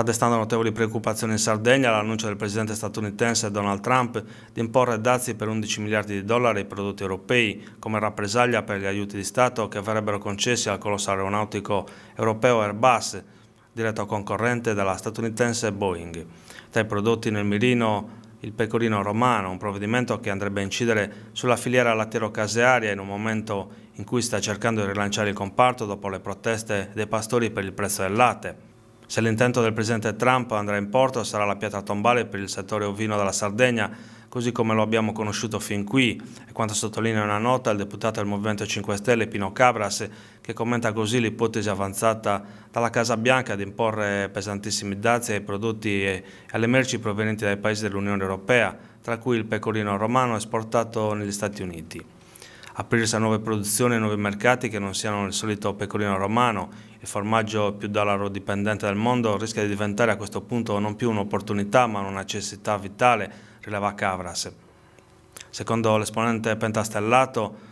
Sta destando notevoli preoccupazioni in Sardegna l'annuncio del presidente statunitense Donald Trump di imporre dazi per 11 miliardi di dollari ai prodotti europei come rappresaglia per gli aiuti di Stato che verrebbero concessi al colosso aeronautico europeo Airbus, diretto concorrente della statunitense Boeing. Tra i prodotti nel mirino il pecorino romano, un provvedimento che andrebbe a incidere sulla filiera lattiero-casearia in un momento in cui sta cercando di rilanciare il comparto dopo le proteste dei pastori per il prezzo del latte. Se l'intento del presidente Trump andrà in porto sarà la pietra tombale per il settore ovino della Sardegna, così come lo abbiamo conosciuto fin qui, e quanto sottolinea una nota il deputato del Movimento 5 Stelle Pino Cabras, che commenta così l'ipotesi avanzata dalla Casa Bianca di imporre pesantissimi dazi ai prodotti e alle merci provenienti dai paesi dell'Unione Europea, tra cui il pecorino romano esportato negli Stati Uniti aprirsi a nuove produzioni e nuovi mercati che non siano il solito pecorino romano. Il formaggio più dollaro dipendente del mondo rischia di diventare a questo punto non più un'opportunità ma una necessità vitale, rileva Cavras. Secondo l'esponente pentastellato,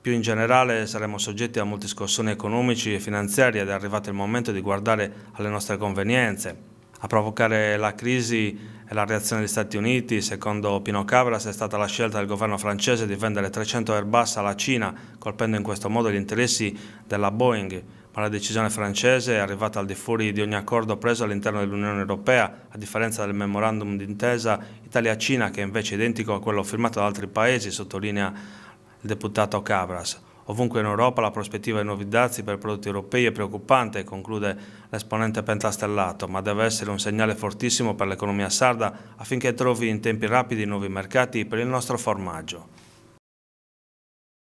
più in generale saremo soggetti a molti scossoni economici e finanziari ed è arrivato il momento di guardare alle nostre convenienze. A provocare la crisi e la reazione degli Stati Uniti, secondo Pino Cabras, è stata la scelta del governo francese di vendere 300 Airbus alla Cina, colpendo in questo modo gli interessi della Boeing, ma la decisione francese è arrivata al di fuori di ogni accordo preso all'interno dell'Unione Europea, a differenza del memorandum d'intesa Italia-Cina, che è invece identico a quello firmato da altri paesi, sottolinea il deputato Cabras. Ovunque in Europa la prospettiva dei nuovi dazi per prodotti europei è preoccupante, conclude l'esponente pentastellato, ma deve essere un segnale fortissimo per l'economia sarda affinché trovi in tempi rapidi nuovi mercati per il nostro formaggio.